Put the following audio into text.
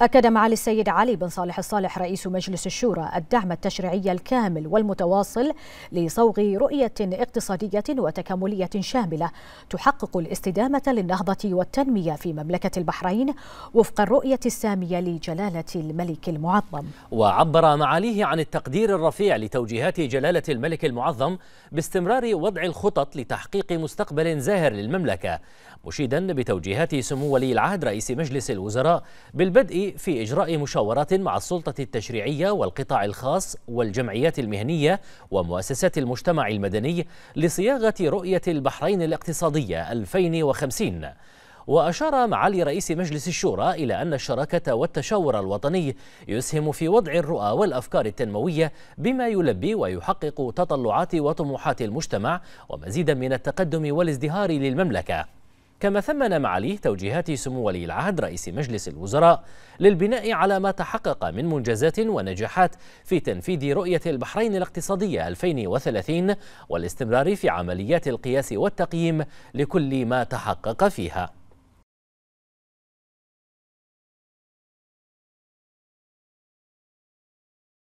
أكد معالي السيد علي بن صالح الصالح رئيس مجلس الشورى الدعم التشريعي الكامل والمتواصل لصوغ رؤية اقتصادية وتكاملية شاملة تحقق الاستدامة للنهضة والتنمية في مملكة البحرين وفق الرؤية السامية لجلالة الملك المعظم. وعبر معاليه عن التقدير الرفيع لتوجيهات جلالة الملك المعظم باستمرار وضع الخطط لتحقيق مستقبل زاهر للمملكة مشيدا بتوجيهات سمو ولي العهد رئيس مجلس الوزراء بالبدء في إجراء مشاورات مع السلطة التشريعية والقطاع الخاص والجمعيات المهنية ومؤسسات المجتمع المدني لصياغة رؤية البحرين الاقتصادية 2050 وأشار معالي رئيس مجلس الشورى إلى أن الشراكة والتشاور الوطني يسهم في وضع الرؤى والأفكار التنموية بما يلبي ويحقق تطلعات وطموحات المجتمع ومزيدا من التقدم والازدهار للمملكة كما ثمن معاليه توجيهات سمو ولي العهد رئيس مجلس الوزراء للبناء على ما تحقق من منجزات ونجاحات في تنفيذ رؤية البحرين الاقتصادية 2030 والاستمرار في عمليات القياس والتقييم لكل ما تحقق فيها